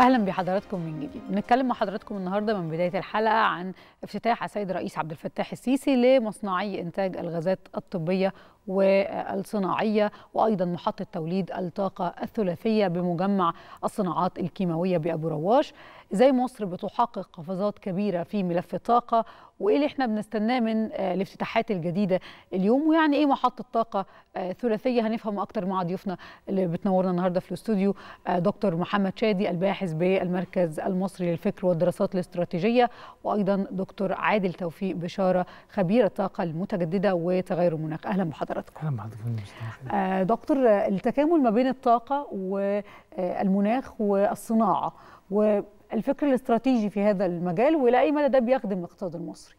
اهلا بحضراتكم من جديد بنتكلم مع حضراتكم النهارده من بدايه الحلقه عن افتتاح السيد الرئيس عبد الفتاح السيسي لمصنعي انتاج الغازات الطبيه والصناعيه وايضا محطه توليد الطاقه الثلاثيه بمجمع الصناعات الكيماويه بابو رواش زي مصر بتحقق قفزات كبيره في ملف الطاقه وايه اللي احنا بنستناه من آه، الافتتاحات الجديده اليوم ويعني ايه محطه طاقه آه، ثلاثيه هنفهم اكتر مع ضيوفنا اللي بتنورنا النهارده في الاستوديو آه، دكتور محمد شادي الباحث بالمركز المصري للفكر والدراسات الاستراتيجيه وايضا دكتور عادل توفيق بشاره خبير الطاقه المتجدده وتغير المناخ اهلا بحضراتكم اهلا بحضرتك دكتور التكامل ما بين الطاقه والمناخ والصناعه و الفكر الاستراتيجي في هذا المجال والى اي مدى ده بيخدم الاقتصاد المصري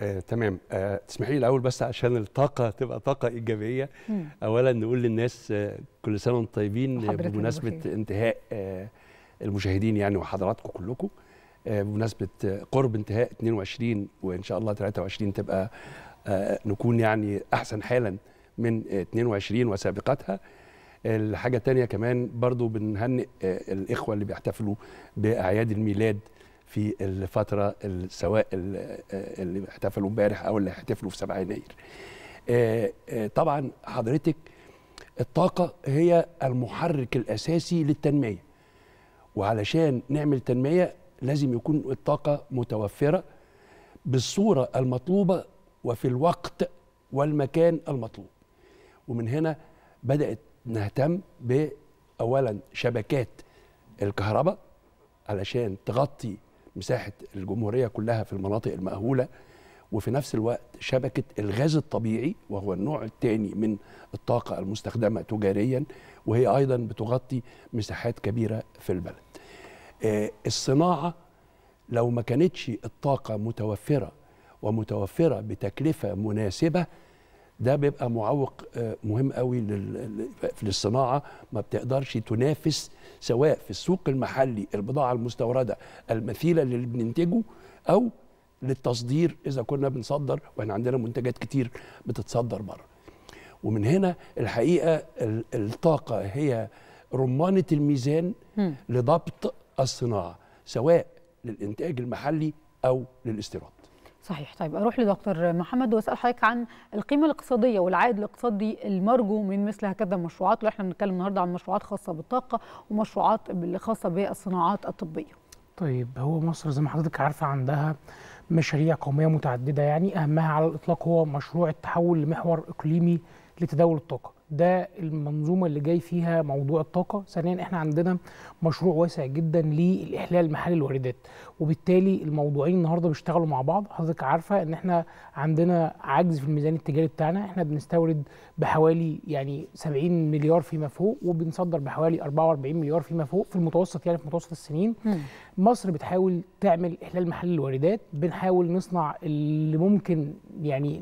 آه، تمام آه، تسمحي لي الاول بس عشان الطاقه تبقى طاقه ايجابيه مم. اولا نقول للناس آه، كل سنه وانتم طيبين آه، بمناسبه انتهاء آه، المشاهدين يعني وحضراتكم كلكم آه، بمناسبه آه، قرب انتهاء 22 وان شاء الله 23 تبقى آه، نكون يعني احسن حالا من 22 وسابقتها الحاجه الثانيه كمان برضو بنهنئ آه، الاخوه اللي بيحتفلوا باعياد الميلاد في الفتره سواء آه، اللي احتفلوا امبارح او اللي احتفلوا في 7 يناير آه، طبعا حضرتك الطاقه هي المحرك الاساسي للتنميه وعلشان نعمل تنميه لازم يكون الطاقه متوفره بالصوره المطلوبه وفي الوقت والمكان المطلوب ومن هنا بدات نهتم بأولا شبكات الكهرباء علشان تغطي مساحه الجمهوريه كلها في المناطق المأهوله وفي نفس الوقت شبكه الغاز الطبيعي وهو النوع الثاني من الطاقه المستخدمه تجاريا وهي ايضا بتغطي مساحات كبيره في البلد. آه، الصناعه لو ما كانتش الطاقه متوفره ومتوفره بتكلفه مناسبه ده بيبقى معوق آه، مهم قوي للصناعه ما بتقدرش تنافس سواء في السوق المحلي البضاعه المستورده المثيله للي بننتجه او للتصدير اذا كنا بنصدر واحنا عندنا منتجات كتير بتتصدر بره ومن هنا الحقيقه الطاقه هي رمانه الميزان لضبط الصناعه سواء للانتاج المحلي او للاستيراد صحيح طيب اروح لدكتور محمد واسال حضرتك عن القيمه الاقتصاديه والعائد الاقتصادي المرجو من مثل هكذا مشروعات واحنا بنتكلم النهارده عن مشروعات خاصه بالطاقه ومشروعات خاصه بالصناعات الطبيه. طيب هو مصر زي ما حضرتك عارفه عندها مشاريع قوميه متعدده يعني اهمها على الاطلاق هو مشروع التحول لمحور اقليمي لتداول الطاقه. ده المنظومه اللي جاي فيها موضوع الطاقه ثانيا احنا عندنا مشروع واسع جدا للاحلال محل الواردات وبالتالي الموضوعين النهارده بيشتغلوا مع بعض حضرتك عارفه ان احنا عندنا عجز في الميزان التجاري بتاعنا احنا بنستورد بحوالي يعني 70 مليار فيما فوق وبنصدر بحوالي 44 مليار فيما فوق في المتوسط يعني في متوسط السنين م. مصر بتحاول تعمل احلال محل الواردات بنحاول نصنع اللي ممكن يعني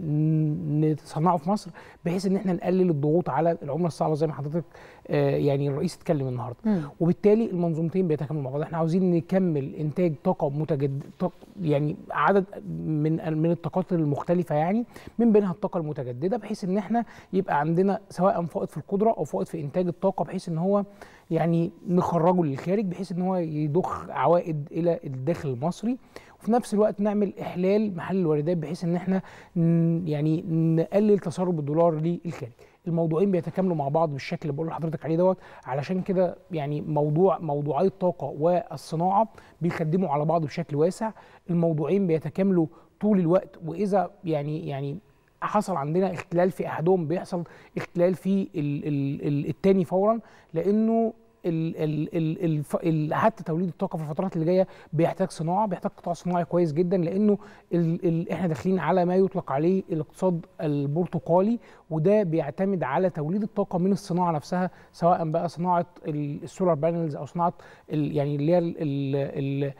نصنعه في مصر بحيث ان احنا نقلل الضغوط على العمله الصعبه زي ما حضرتك آه، يعني الرئيس اتكلم النهارده وبالتالي المنظومتين بيتكاملوا مع بعض احنا عاوزين نكمل انتاج طاقه طاقه طاق يعني عدد من من الطاقات المختلفه يعني من بينها الطاقه المتجدده بحيث ان احنا يبقى عندنا سواء فائض في القدره او فائض في انتاج الطاقه بحيث ان هو يعني نخرجه للخارج بحيث ان هو يضخ عوائد الى الداخل المصري وفي نفس الوقت نعمل احلال محل الواردات بحيث ان احنا يعني نقلل تسرب الدولار للخارج الموضوعين بيتكاملوا مع بعض بالشكل اللي بقول لحضرتك عليه دوت علشان كده يعني موضوع موضوعي الطاقه والصناعه بيخدموا على بعض بشكل واسع الموضوعين بيتكاملوا طول الوقت واذا يعني يعني حصل عندنا اختلال في احدهم بيحصل اختلال في الثاني فورا لانه ال حتى توليد الطاقه في الفترات اللي جايه بيحتاج صناعه بيحتاج قطاع صناعي كويس جدا لانه الـ الـ احنا داخلين على ما يطلق عليه الاقتصاد البرتقالي وده بيعتمد على توليد الطاقه من الصناعه نفسها سواء بقى صناعه السولار بانلز او صناعه يعني اللي هي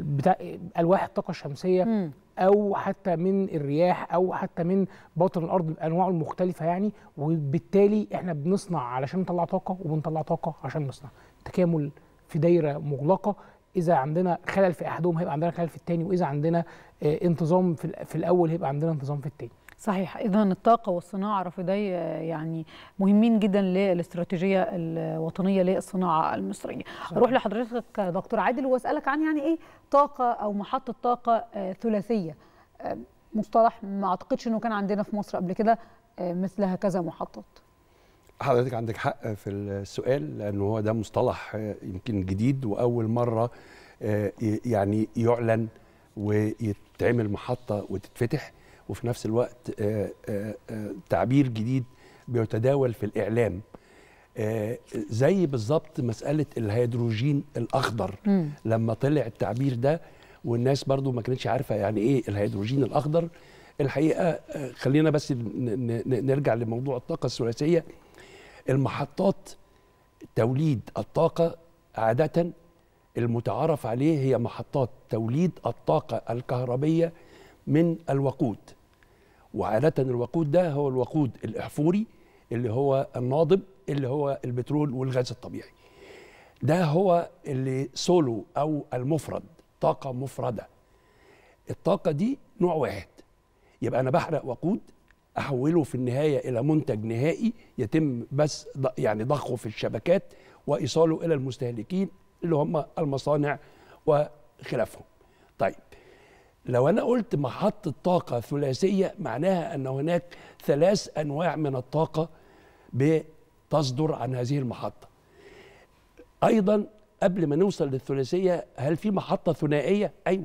بتاع الواح الطاقه الشمسيه او حتى من الرياح او حتى من باطن الارض بانواعه المختلفه يعني وبالتالي احنا بنصنع علشان نطلع طاقه وبنطلع طاقه عشان نصنع تكامل في دايره مغلقه اذا عندنا خلل في احدهم هيبقى عندنا خلل في الثاني واذا عندنا آه، انتظام في الاول هيبقى عندنا انتظام في الثاني صحيح اذا الطاقه والصناعه رافدي آه، يعني مهمين جدا للاستراتيجيه الوطنيه للصناعه المصريه صحيح. اروح لحضرتك دكتور عادل واسالك عن يعني ايه طاقه او محطه طاقه آه، ثلاثيه آه، مصطلح ما اعتقدش انه كان عندنا في مصر قبل كده مثل هكذا محطات حضرتك عندك حق في السؤال لان هو ده مصطلح يمكن جديد واول مره يعني يعلن ويتعمل محطه وتتفتح وفي نفس الوقت آه، آه، آه، تعبير جديد بيتداول في الإعلام زي بالظبط مسألة الهيدروجين الأخضر لما طلع التعبير ده والناس برضو ما كانتش عارفة يعني إيه الهيدروجين الأخضر الحقيقة خلينا بس نرجع لموضوع الطاقة الثلاثية المحطات توليد الطاقة عادة المتعارف عليه هي محطات توليد الطاقة الكهربية من الوقود وعادة الوقود ده هو الوقود الإحفوري اللي هو الناضب اللي هو البترول والغاز الطبيعي ده هو اللي سولو أو المفرد طاقة مفردة الطاقة دي نوع واحد يبقى أنا بحرق وقود أحوله في النهاية إلى منتج نهائي يتم بس يعني ضخه في الشبكات وإيصاله إلى المستهلكين اللي هم المصانع وخلافهم طيب لو أنا قلت محطة طاقة ثلاثية معناها أن هناك ثلاث أنواع من الطاقة بتصدر عن هذه المحطة أيضا قبل ما نوصل للثلاثية هل في محطة ثنائية؟ أيوة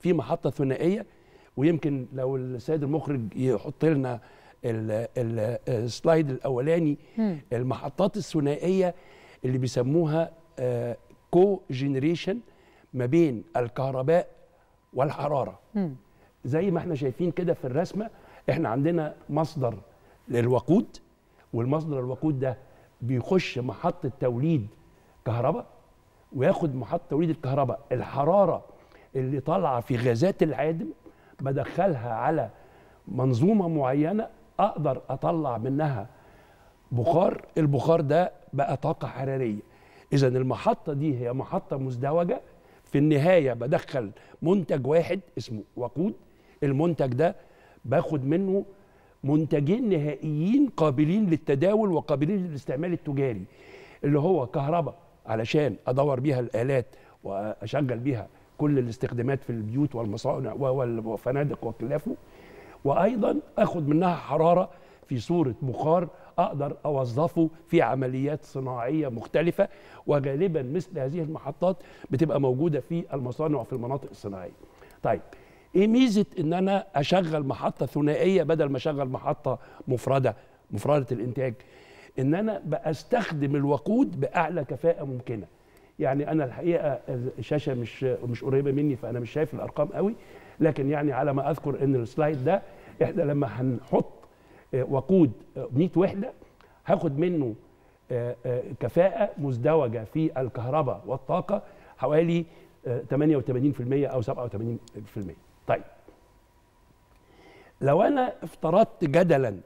في محطة ثنائية ويمكن لو السيد المخرج يحط لنا السلايد الأولاني المحطات الثنائية اللي بيسموها كو آه، جنريشن ما بين الكهرباء والحراره زي ما احنا شايفين كده في الرسمه احنا عندنا مصدر للوقود والمصدر الوقود ده بيخش محطه توليد كهرباء وياخد محطه توليد الكهرباء الحراره اللي طالعه في غازات العادم بدخلها على منظومه معينه اقدر اطلع منها بخار البخار ده بقى طاقه حراريه اذا المحطه دي هي محطه مزدوجه في النهايه بدخل منتج واحد اسمه وقود المنتج ده باخد منه منتجين نهائيين قابلين للتداول وقابلين للاستعمال التجاري اللي هو كهرباء علشان ادور بيها الالات واشغل بيها كل الاستخدامات في البيوت والمصانع والفنادق وخلافه وايضا اخد منها حراره في صوره بخار اقدر اوظفه في عمليات صناعيه مختلفه وغالبا مثل هذه المحطات بتبقى موجوده في المصانع وفي المناطق الصناعيه. طيب ايه ميزه ان انا اشغل محطه ثنائيه بدل ما اشغل محطه مفرده مفرده الانتاج؟ ان انا بستخدم الوقود باعلى كفاءه ممكنه. يعني انا الحقيقه الشاشه مش مش قريبه مني فانا مش شايف الارقام قوي لكن يعني على ما اذكر ان السلايد ده احنا لما هنحط آه، وقود 100 آه، وحده هاخد منه آه، كفاءه مزدوجه في الكهرباء والطاقه حوالي 88% او 87% طيب لو انا افترضت جدلا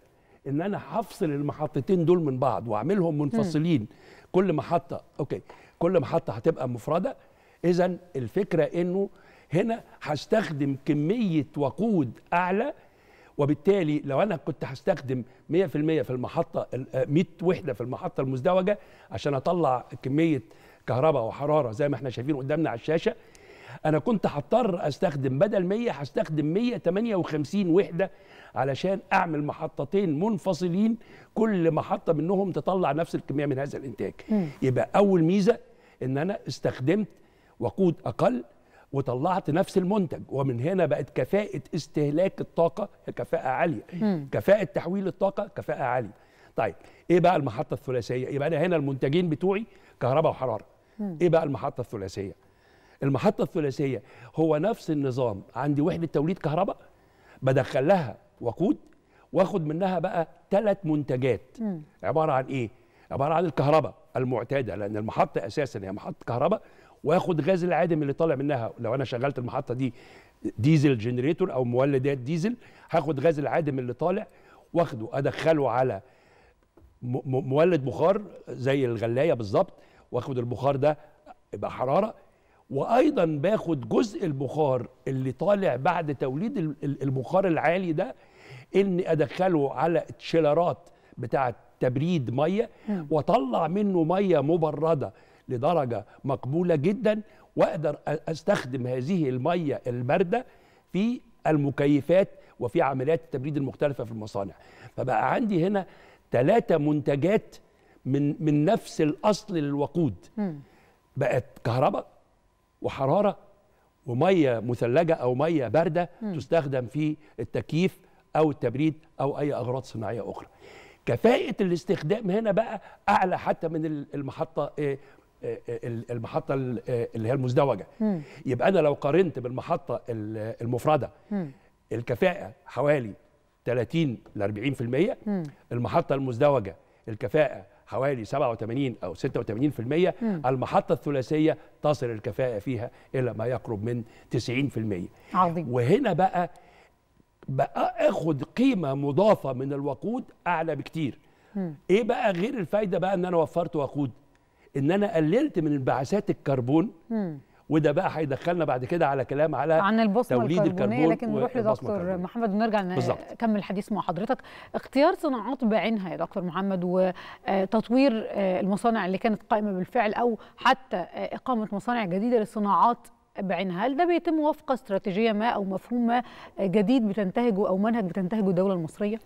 ان انا هفصل المحطتين دول من بعض واعملهم منفصلين م. كل محطه اوكي كل محطه هتبقى مفرده اذا الفكره انه هنا هستخدم كميه وقود اعلى وبالتالي لو انا كنت هستخدم 100% في المحطه 100 آه، وحده في المحطه المزدوجه عشان اطلع كميه كهرباء وحراره زي ما احنا شايفين قدامنا على الشاشه انا كنت هضطر استخدم بدل 100 هستخدم 158 وحده علشان اعمل محطتين منفصلين كل محطه منهم تطلع نفس الكميه من هذا الانتاج م. يبقى اول ميزه ان انا استخدمت وقود اقل وطلعت نفس المنتج ومن هنا بقت كفاءة استهلاك الطاقة كفاءة عالية مم. كفاءة تحويل الطاقة كفاءة عالية طيب ايه بقى المحطة الثلاثية يبقى إيه انا هنا المنتجين بتوعي كهرباء وحرارة مم. ايه بقى المحطة الثلاثية المحطة الثلاثية هو نفس النظام عندي وحدة توليد كهرباء بدخل لها وقود واخد منها بقى ثلاث منتجات مم. عبارة عن ايه عبارة عن الكهرباء المعتادة لأن المحطة أساسا هي محطة كهرباء واخد غاز العادم اللي طالع منها لو انا شغلت المحطه دي ديزل جنريتور او مولدات ديزل هاخد غاز العادم اللي طالع واخده ادخله على مولد بخار زي الغلايه بالظبط واخد البخار ده يبقى حراره وايضا باخد جزء البخار اللي طالع بعد توليد البخار العالي ده اني ادخله على تشيلرات بتاعه تبريد ميه واطلع منه ميه مبرده لدرجه مقبوله جدا واقدر استخدم هذه الميه البارده في المكيفات وفي عمليات التبريد المختلفه في المصانع فبقى عندي هنا ثلاثه منتجات من من نفس الاصل للوقود بقت كهرباء وحراره وميه مثلجه او ميه بارده تستخدم في التكييف او التبريد او اي اغراض صناعيه اخرى كفاءه الاستخدام هنا بقى اعلى حتى من المحطه آه، المحطه اللي هي المزدوجه يبقى انا لو قارنت بالمحطه المفرده الكفاءه حوالي 30 ل 40% مم. المحطه المزدوجه الكفاءه حوالي 87 او 86% مم. المحطه الثلاثيه تصل الكفاءه فيها الى ما يقرب من 90% عظيم وهنا بقى بقى اخد قيمه مضافه من الوقود اعلى بكتير مم. ايه بقى غير الفايده بقى ان انا وفرت وقود ان انا قللت من انبعاثات الكربون وده بقى هيدخلنا بعد كده على كلام على عن البصمه توليد الكربون لكن نروح لدكتور محمد ونرجع نكمل الحديث مع حضرتك اختيار صناعات بعينها يا دكتور محمد وتطوير آه، آه، المصانع اللي كانت قائمه بالفعل او حتى آه، اقامه مصانع جديده للصناعات بعينها هل ده بيتم وفق استراتيجيه ما او مفهوم ما جديد بتنتهجه او منهج بتنتهجه الدوله المصريه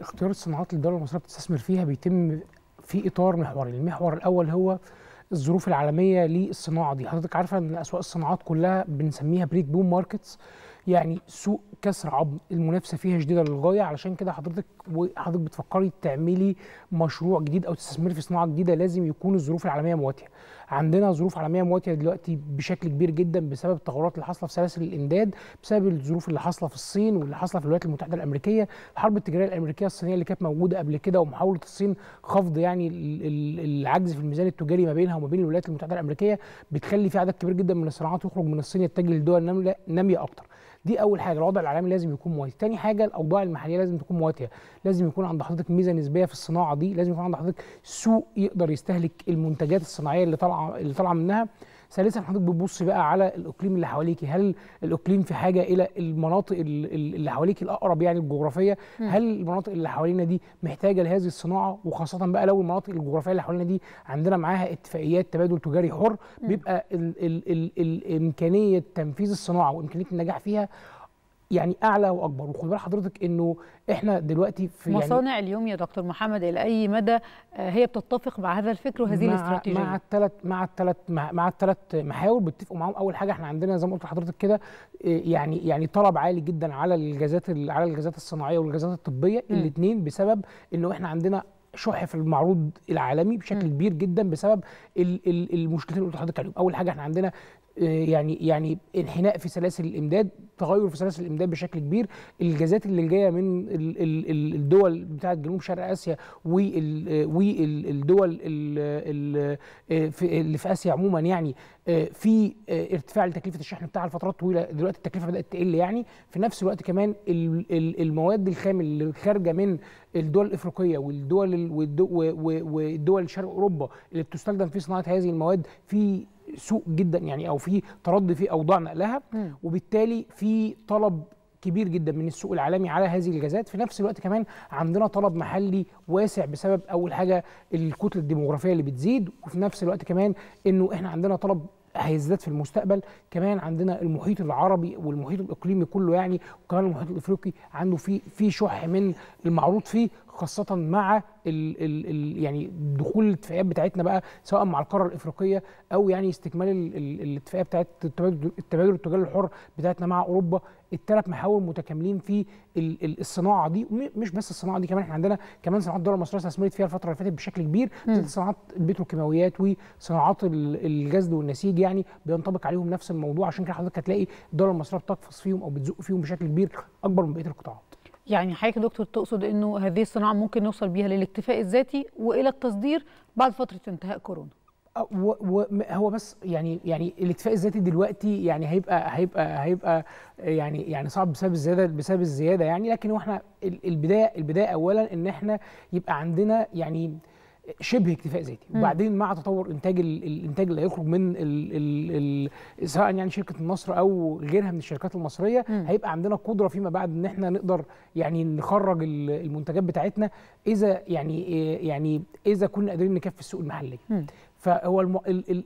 اختيار الصناعات اللي الدوله المصريه بتستثمر فيها بيتم في اطار محوري المحور الاول هو الظروف العالميه للصناعه دي حضرتك عارفه ان اسواق الصناعات كلها بنسميها بريك بوم ماركتس يعني سوق كسر عظم المنافسه فيها شديده للغايه علشان كده حضرتك وحضرتك بتفكري تعملي مشروع جديد او تستثمري في صناعه جديده لازم يكون الظروف العالميه مواتيه عندنا ظروف عالميه مواتيه دلوقتي بشكل كبير جدا بسبب التغيرات اللي حاصله في سلاسل الامداد بسبب الظروف اللي حاصله في الصين واللي حاصله في الولايات المتحده الامريكيه الحرب التجاريه الامريكيه الصينيه اللي كانت موجوده قبل كده ومحاوله الصين خفض يعني العجز في الميزان التجاري ما بينها وما بين الولايات المتحده الامريكيه بتخلي في عدد كبير جدا من الصناعات يخرج من الصين يتجه لدول ناميه اكتر دي اول حاجه الوضع العالمي لازم يكون مواتي تاني حاجه الاوضاع المحليه لازم تكون مواتيه لازم يكون عند حضرتك ميزه نسبيه في الصناعه دي لازم يكون عند حضرتك سوق يقدر يستهلك المنتجات الصناعيه اللي طالعه اللي طالعه منها ثالثا حضرتك بتبص بقى على الاقليم اللي حواليك هل الاقليم في حاجه الى المناطق اللي حواليك الاقرب يعني الجغرافيه م. هل المناطق اللي حوالينا دي محتاجه لهذه الصناعه وخاصه بقى لو المناطق الجغرافيه اللي حوالينا دي عندنا معاها اتفاقيات تبادل تجاري حر بيبقى ال ال ال ال امكانيه تنفيذ الصناعه وامكانيه النجاح فيها يعني اعلى واكبر وخد بال حضرتك انه احنا دلوقتي في يعني مصانع يعني اليوم يا دكتور محمد الى اي مدى آه، هي بتتفق مع هذا الفكر وهذه مع الاستراتيجيه مع الثلاث مع الثلاث مع الثلاث محاور بيتفقوا معاهم اول حاجه احنا عندنا زي ما قلت لحضرتك كده آه، يعني يعني طلب عالي جدا على الغازات على الغازات الصناعيه والغازات الطبيه الاثنين بسبب انه احنا عندنا شح في المعروض العالمي بشكل م. كبير جدا بسبب المشكلتين اللي قلت لحضرتك عليهم اول حاجه احنا عندنا آه، يعني يعني انحناء في سلاسل الامداد تغير في سلاسل الامداد بشكل كبير الجازات اللي جايه من الدول بتاعه جنوب شرق اسيا والدول آه، آه، اللي في اسيا عموما يعني في ارتفاع لتكلفه الشحن بتاعها لفترات طويله دلوقتي التكلفه بدات تقل يعني في نفس الوقت كمان المواد الخام اللي خارجه من الدول الافريقيه والدول والدول شرق اوروبا اللي بتستخدم في صناعه هذه المواد في سوء جدا يعني او في ترد في اوضاع نقلها وبالتالي في طلب كبير جدا من السوق العالمي على هذه الجازات في نفس الوقت كمان عندنا طلب محلي واسع بسبب اول حاجه الكتله الديموغرافيه اللي بتزيد وفي نفس الوقت كمان انه احنا عندنا طلب هيزداد في المستقبل كمان عندنا المحيط العربي والمحيط الاقليمي كله يعني وكمان المحيط الافريقي عنده في في شح من المعروض فيه خاصه مع الـ الـ الـ يعني دخول الاتفاقيات بتاعتنا بقى سواء مع القاره الافريقيه او يعني استكمال الاتفاقيه بتاعت التبادل التجاري الحر بتاعتنا مع اوروبا الثلاث محاور متكاملين في الصناعه دي مش بس الصناعه دي كمان احنا عندنا كمان صناعات الدوله المصريه استثمرت فيها الفتره اللي فاتت بشكل كبير صناعات البتروكيماويات وصناعات الجزد والنسيج يعني بينطبق عليهم نفس الموضوع عشان كده حضرتك هتلاقي الدوله المصريه بتقفص فيهم او بتزق فيهم بشكل كبير اكبر من بقيه القطاعات يعني حضرتك دكتور تقصد انه هذه الصناعه ممكن نوصل بيها للاكتفاء الذاتي والى التصدير بعد فتره انتهاء كورونا أه، هو بس يعني يعني الاكتفاء الذاتي دلوقتي يعني هيبقى هيبقى هيبقى يعني يعني صعب بسبب الزياده بسبب الزياده يعني لكن احنا البدايه البدايه اولا ان احنا يبقى عندنا يعني شبه اكتفاء ذاتي وبعدين مع تطور انتاج الانتاج اللي هيخرج من الـ الـ سواء يعني شركه النصر او غيرها من الشركات المصريه مم. هيبقى عندنا قدره فيما بعد ان احنا نقدر يعني نخرج المنتجات بتاعتنا اذا يعني إيه، يعني اذا كنا قادرين نكفي السوق المحلي فهو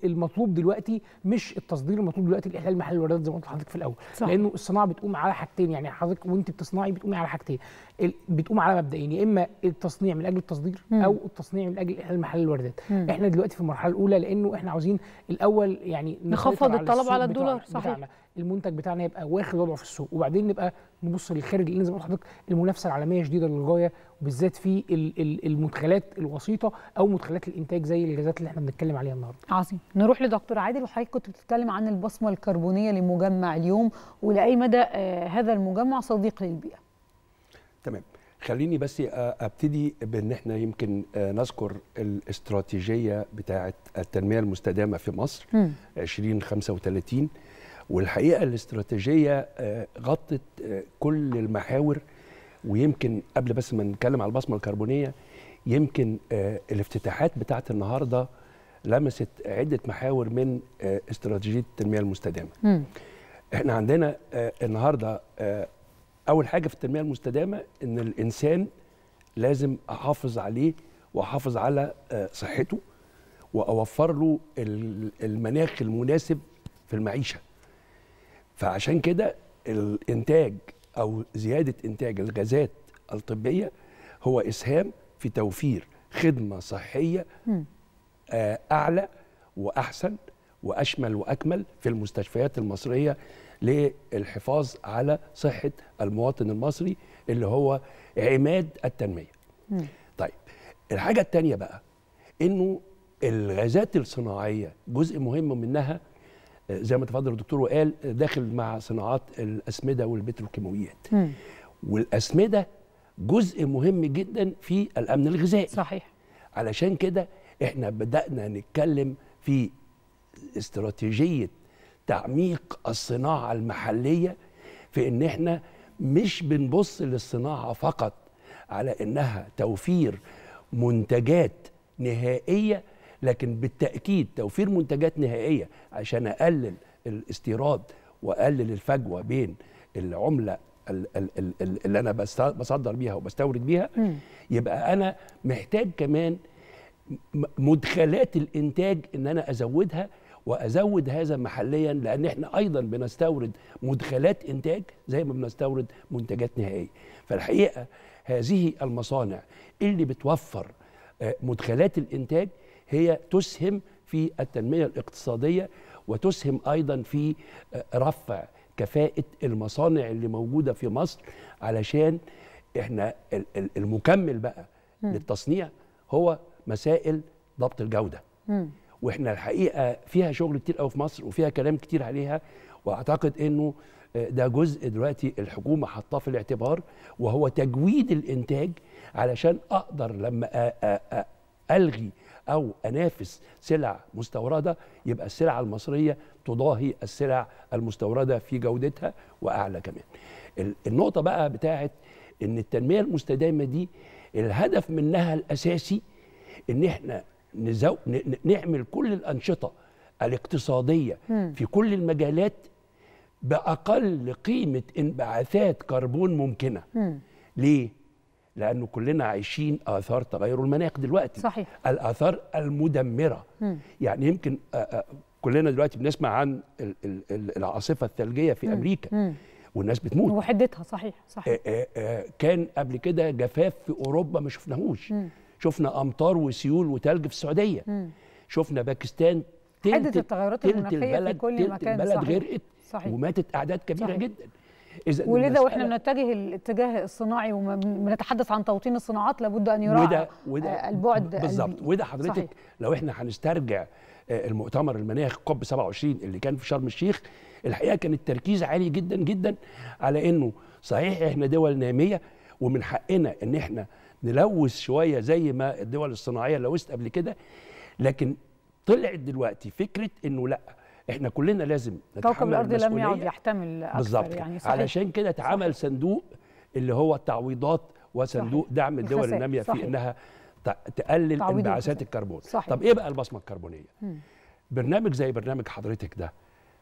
المطلوب دلوقتي مش التصدير المطلوب دلوقتي الاحلال المحلي والردد زي ما قلت لحضرتك في الاول صح. لانه الصناعه بتقوم على حاجتين يعني حضرتك وانت بتصنعي بتقومي على حاجتين بتقوم على مبدئين يا اما التصنيع من اجل التصدير مم. او التصنيع من اجل الاحلال المحلي والواردات احنا دلوقتي في المرحله الاولى لانه احنا عاوزين الاول يعني نخفض الطلب على, على الدولار صحيح المنتج بتاعنا يبقى واخد وضعه في السوق وبعدين نبقى نبص للخارج لان زي ما لحضرتك المنافسه العالميه شديده للغايه وبالذات في المدخلات الوسيطه او مدخلات الانتاج زي الغازات اللي احنا بنتكلم عليها النهارده. عظيم نروح لدكتور عادل وحضرتك كنت بتتكلم عن البصمه الكربونيه لمجمع اليوم ولاي مدى آه، هذا المجمع صديق للبيئه. تمام خليني بس آه، ابتدي بان احنا يمكن آه، نذكر الاستراتيجيه بتاعه التنميه المستدامه في مصر 2035 والحقيقه الاستراتيجيه آه، غطت آه، كل المحاور ويمكن قبل بس ما نتكلم على البصمه الكربونيه يمكن آه، الافتتاحات بتاعت النهارده لمست عده محاور من استراتيجيه التنميه المستدامه. م. احنا عندنا النهارده اول حاجه في التنميه المستدامه ان الانسان لازم احافظ عليه واحافظ على صحته واوفر له المناخ المناسب في المعيشه فعشان كده الانتاج او زياده انتاج الغازات الطبيه هو اسهام في توفير خدمه صحيه آه، اعلى واحسن واشمل واكمل في المستشفيات المصريه للحفاظ على صحه المواطن المصري اللي هو عماد التنميه. طيب الحاجه الثانيه بقى انه الغازات الصناعيه جزء مهم منها زي ما تفضل الدكتور وقال داخل مع صناعات الاسمده والبتروكيماويات والاسمده جزء مهم جدا في الامن الغذائي صحيح علشان كده احنا بدانا نتكلم في استراتيجيه تعميق الصناعه المحليه في ان احنا مش بنبص للصناعه فقط على انها توفير منتجات نهائيه لكن بالتاكيد توفير منتجات نهائيه عشان اقلل الاستيراد واقلل الفجوه بين العمله اللي انا بصدر بيها وبستورد بيها يبقى انا محتاج كمان مدخلات الانتاج ان انا ازودها وازود هذا محليا لان احنا ايضا بنستورد مدخلات انتاج زي ما بنستورد منتجات نهائيه فالحقيقه هذه المصانع اللي بتوفر آه، مدخلات الانتاج هي تسهم في التنمية الاقتصادية وتسهم أيضا في آه، رفع كفاءة المصانع اللي موجودة في مصر علشان احنا المكمل بقى للتصنيع هو مسائل ضبط الجودة واحنا الحقيقة فيها شغل كتير قوي في مصر وفيها كلام كتير عليها واعتقد انه آه، ده جزء دلوقتي الحكومة حاطاه في الاعتبار وهو تجويد الإنتاج علشان أقدر لما ألغي او انافس سلع مستورده يبقى السلع المصريه تضاهي السلع المستورده في جودتها واعلى كمان. النقطه بقى بتاعه ان التنميه المستدامه دي الهدف منها الاساسي ان احنا نزو... نعمل كل الانشطه الاقتصاديه م. في كل المجالات باقل قيمه انبعاثات كربون ممكنه. م. ليه؟ لانه كلنا عايشين اثار تغير المناخ دلوقتي صحيح الاثار المدمره م. يعني يمكن كلنا دلوقتي بنسمع عن العاصفه الثلجيه في م. امريكا م. والناس بتموت وحدتها صحيح صحيح آآ آآ كان قبل كده جفاف في اوروبا ما شفناهوش شفنا امطار وسيول وتلج في السعوديه م. شفنا باكستان تلت عدة التغيرات المناخيه في كل مكان البلد صحيح. غرقت صحيح. وماتت اعداد كبيره صحيح. جدا اذا ولذا واحنا بنتجه الاتجاه الصناعي وبنتحدث عن توطين الصناعات لابد ان يراعى وده آه، وده البعد بالظبط وده حضرتك صحيح. لو احنا هنسترجع آه، المؤتمر المناخ كوب 27 اللي كان في شرم الشيخ الحقيقه كان التركيز عالي جدا جدا على انه صحيح احنا دول ناميه ومن حقنا ان احنا نلوث شويه زي ما الدول الصناعيه لوثت قبل كده لكن طلعت دلوقتي فكره انه لا احنا كلنا لازم كوكب الارض لم يعد يحتمل بالظبط يعني صحيح. علشان كده اتعمل صندوق اللي هو التعويضات وصندوق صحيح. دعم الدول الناميه في انها تقلل انبعاثات الكربون صحيح. طب ايه بقى البصمه الكربونيه مم. برنامج زي برنامج حضرتك ده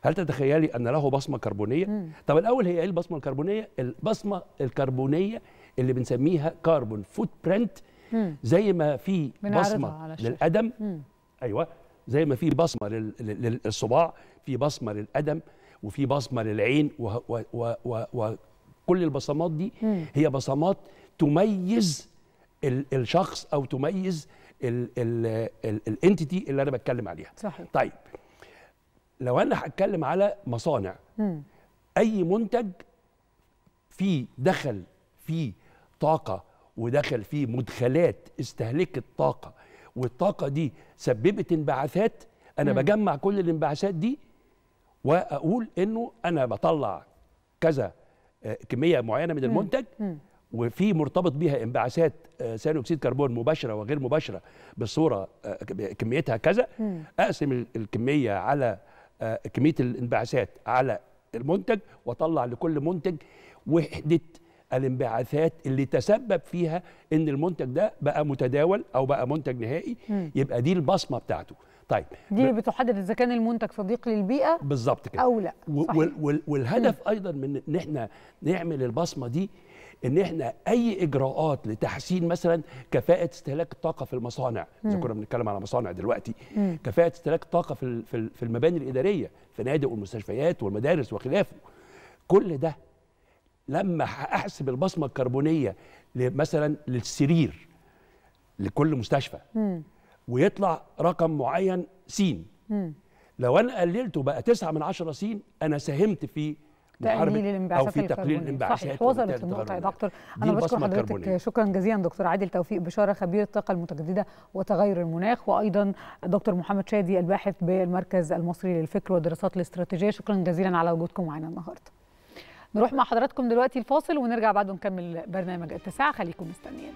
هل تتخيلي ان له بصمه كربونيه مم. طب الاول هي ايه البصمه الكربونيه البصمه الكربونيه اللي بنسميها كاربون فوت برنت زي ما في بصمه للقدم ايوه زي ما في بصمه للصباع في بصمه للقدم وفي بصمه للعين وكل البصمات دي هي بصمات تميز الشخص او تميز الانتيتي اللي انا بتكلم عليها صحيح. طيب لو انا هتكلم على مصانع م. اي منتج في دخل فيه طاقه ودخل فيه مدخلات استهلكت طاقه والطاقه دي سببت انبعاثات انا مم. بجمع كل الانبعاثات دي واقول انه انا بطلع كذا آه، كميه معينه من المنتج مم. وفي مرتبط بيها انبعاثات آه، ثاني اكسيد كربون مباشره وغير مباشره بالصوره آه، كميتها كذا مم. اقسم الكميه على كميه الانبعاثات على المنتج واطلع لكل منتج وحده الانبعاثات اللي تسبب فيها ان المنتج ده بقى متداول او بقى منتج نهائي م. يبقى دي البصمه بتاعته طيب دي اللي بتحدد اذا كان المنتج صديق للبيئه بالظبط كده او لا والهدف م. ايضا من ان احنا نعمل البصمه دي ان احنا اي اجراءات لتحسين مثلا كفاءه استهلاك الطاقه في المصانع اذا كنا بنتكلم على مصانع دلوقتي م. كفاءه استهلاك الطاقه في في المباني الاداريه فنادق والمستشفيات والمدارس وخلافه كل ده لما احسب البصمه الكربونيه مثلا للسرير لكل مستشفى م. ويطلع رقم معين سين م. لو انا قللته بقى 9 من 10 سين انا ساهمت في تقليل الانبعاثات او في تقليل الانبعاثات صحيح وصلت النقطه يا دكتور انا بشكر حضرتك الكربونية. شكرا جزيلا دكتور عادل توفيق بشاره خبير الطاقه المتجدده وتغير المناخ وايضا دكتور محمد شادي الباحث بالمركز المصري للفكر والدراسات الاستراتيجيه شكرا جزيلا على وجودكم معنا النهارده نروح مع حضراتكم دلوقتي الفاصل ونرجع بعده نكمل برنامج التسعة خليكم مستنيين